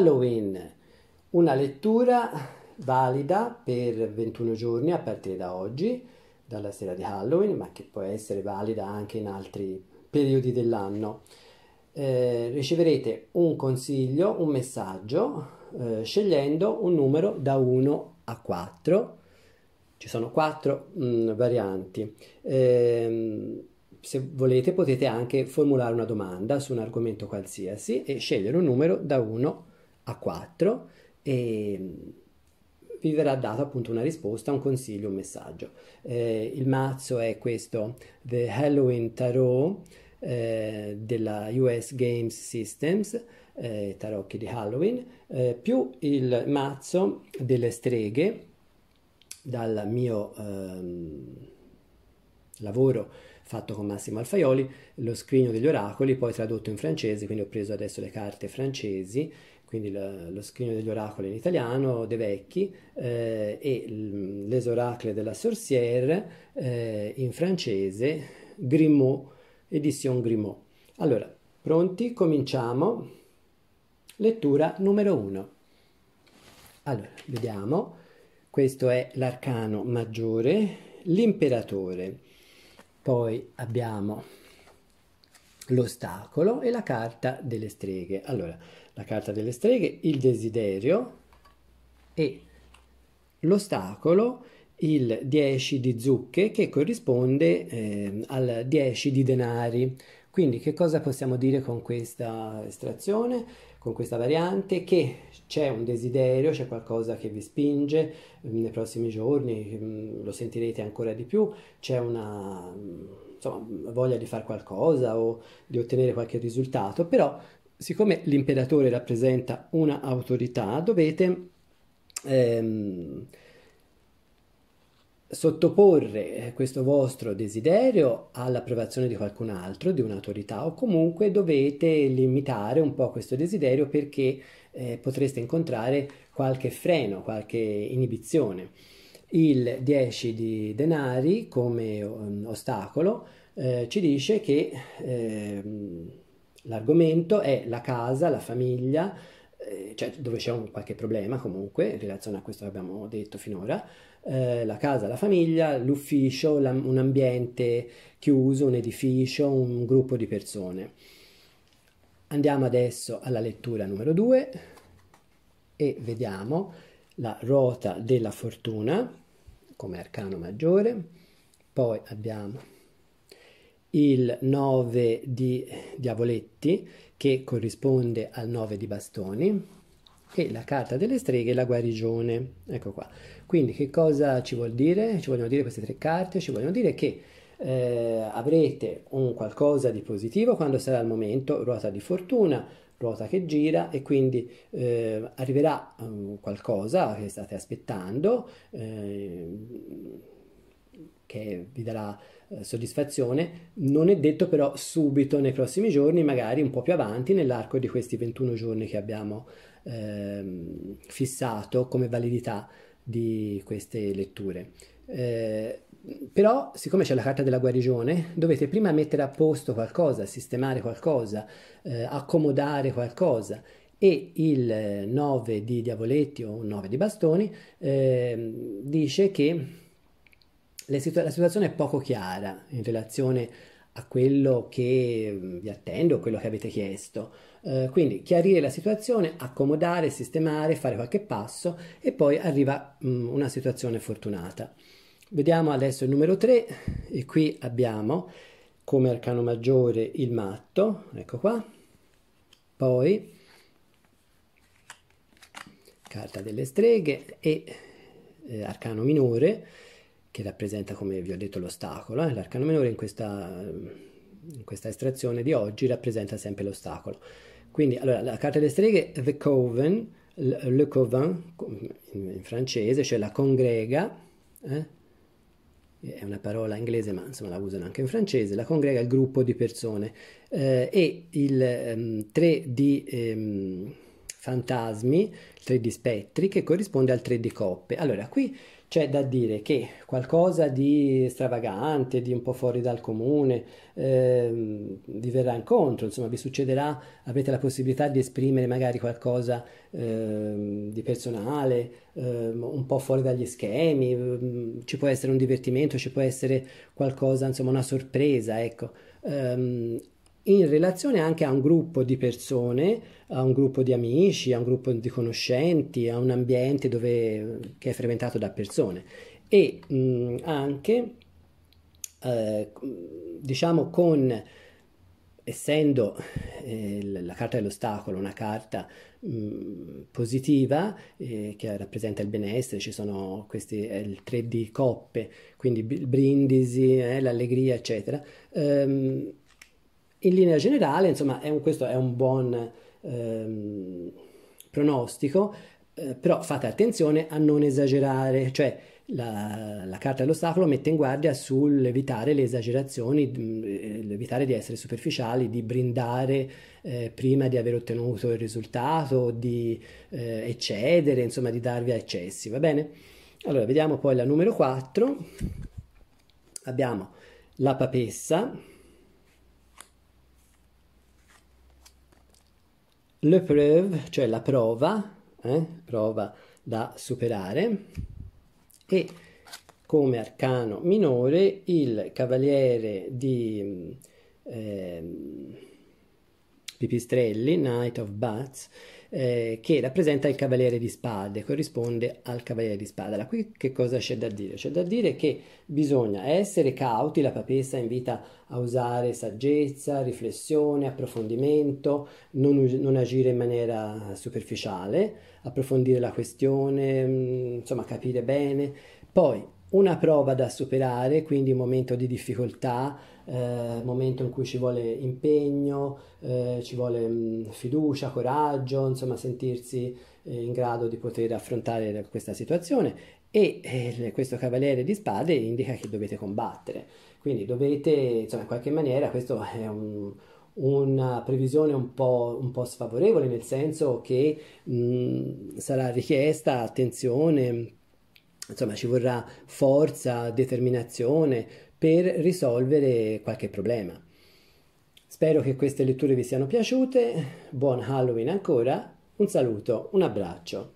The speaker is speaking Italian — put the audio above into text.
Halloween, una lettura valida per 21 giorni a partire da oggi, dalla sera di Halloween, ma che può essere valida anche in altri periodi dell'anno. Eh, riceverete un consiglio, un messaggio, eh, scegliendo un numero da 1 a 4. Ci sono quattro mh, mm, varianti. Eh, se volete potete anche formulare una domanda su un argomento qualsiasi e scegliere un numero da 1 a 4 a 4 e vi verrà data appunto una risposta, un consiglio, un messaggio. Eh, il mazzo è questo, The Halloween Tarot eh, della US Games Systems, eh, tarocchi di Halloween, eh, più il mazzo delle streghe dal mio ehm, lavoro fatto con Massimo Alfaioli, lo scrigno degli oracoli, poi tradotto in francese, quindi ho preso adesso le carte francesi quindi la, lo scrigno degli oracoli in italiano, De Vecchi, eh, e Les oracles della sorcière eh, in francese, Grimaud, edition Grimaud. Allora, pronti? Cominciamo. Lettura numero 1. Allora, vediamo. Questo è l'arcano maggiore, l'imperatore. Poi abbiamo l'ostacolo e la carta delle streghe. Allora, la carta delle streghe, il desiderio e l'ostacolo il 10 di zucche che corrisponde eh, al 10 di denari. Quindi che cosa possiamo dire con questa estrazione, con questa variante? Che c'è un desiderio, c'è qualcosa che vi spinge mm, nei prossimi giorni, mm, lo sentirete ancora di più, c'è una mm, insomma, voglia di fare qualcosa o di ottenere qualche risultato, però siccome l'imperatore rappresenta una autorità, dovete ehm, sottoporre questo vostro desiderio all'approvazione di qualcun altro, di un'autorità, o comunque dovete limitare un po' questo desiderio perché eh, potreste incontrare qualche freno, qualche inibizione il 10 di denari come um, ostacolo eh, ci dice che eh, l'argomento è la casa, la famiglia, eh, cioè dove c'è un qualche problema comunque in relazione a questo che abbiamo detto finora, eh, la casa, la famiglia, l'ufficio, la, un ambiente chiuso, un edificio, un gruppo di persone. Andiamo adesso alla lettura numero 2 e vediamo la ruota della fortuna come arcano maggiore, poi abbiamo il 9 di diavoletti che corrisponde al 9 di bastoni e la carta delle streghe la guarigione. Ecco qua. Quindi che cosa ci vuol dire? Ci vogliono dire queste tre carte? Ci vogliono dire che eh, avrete un qualcosa di positivo quando sarà il momento, ruota di fortuna, ruota che gira e quindi eh, arriverà um, qualcosa che state aspettando, eh, che vi darà eh, soddisfazione, non è detto però subito nei prossimi giorni, magari un po' più avanti nell'arco di questi 21 giorni che abbiamo eh, fissato come validità di queste letture. Eh, però, siccome c'è la carta della guarigione, dovete prima mettere a posto qualcosa, sistemare qualcosa, eh, accomodare qualcosa. E il 9 eh, di diavoletti o 9 di bastoni eh, dice che situ- la situazione è poco chiara in relazione a quello che mm, vi attendo, quello che avete chiesto. Eh, quindi chiarire la situazione, accomodare, sistemare, fare qualche passo e poi arriva mh, mm, una situazione fortunata. Vediamo adesso il numero 3 e qui abbiamo come arcano maggiore il matto, ecco qua, poi carta delle streghe e eh, arcano minore che rappresenta, come vi ho detto, l'ostacolo. Eh? L'arcano minore in questa, in questa estrazione di oggi rappresenta sempre l'ostacolo. Quindi, allora, la carta delle streghe, The Coven, Le Coven in, in francese, cioè la congrega, eh? è una parola inglese ma insomma la usano anche in francese, la congrega il gruppo di persone eh, e il 3 ehm, d ehm, fantasmi, 3 di spettri che corrisponde al 3 di coppe. Allora, qui c'è da dire che qualcosa di stravagante, di un po' fuori dal comune, ehm, vi verrà incontro, insomma vi succederà, avrete la possibilità di esprimere magari qualcosa ehm, di personale, ehm, un po' fuori dagli schemi, ehm, ci può essere un divertimento, ci può essere qualcosa, insomma una sorpresa, ecco. Ehm, in relazione anche a un gruppo di persone, a un gruppo di amici, a un gruppo di conoscenti, a un ambiente dove, che è frequentato da persone e mh, anche eh, diciamo con essendo eh, la carta dell'ostacolo una carta positiva eh, che rappresenta il benessere, ci sono questi il 3D coppe, quindi il brindisi, eh, l'allegria, eccetera. Ehm, in linea generale, insomma, è un, questo è un buon ehm, pronostico, eh, però fate attenzione a non esagerare, cioè la, la, carta dell'ostacolo mette in guardia sull'evitare le esagerazioni, mm, eh, evitare di essere superficiali, di brindare eh, prima di aver ottenuto il risultato, di eh, eccedere, insomma di darvi a eccessi, va bene? Allora, vediamo poi la numero 4. Abbiamo la papessa, Le preuve, cioè la prova, eh, prova da superare, e come arcano minore il cavaliere di eh, Pipistrelli, Knight of Bats, eh, che rappresenta il cavaliere di spade, corrisponde al cavaliere di spada. Da qui che cosa c'è da dire? C'è da dire che bisogna essere cauti, la papessa invita a usare saggezza, riflessione, approfondimento, non, non agire in maniera superficiale, approfondire la questione, mm, insomma capire bene. Poi una prova da superare, quindi un momento di difficoltà, eh, momento in cui ci vuole impegno, eh, ci vuole mh, mm, fiducia, coraggio, insomma sentirsi eh, in grado di poter affrontare questa situazione e eh, questo cavaliere di spade indica che dovete combattere. Quindi dovete, insomma, in qualche maniera questo è un, una previsione un po', un po', sfavorevole, nel senso che mh, mm, sarà richiesta attenzione, insomma ci vorrà forza, determinazione per risolvere qualche problema. Spero che queste letture vi siano piaciute, buon Halloween ancora, un saluto, un abbraccio.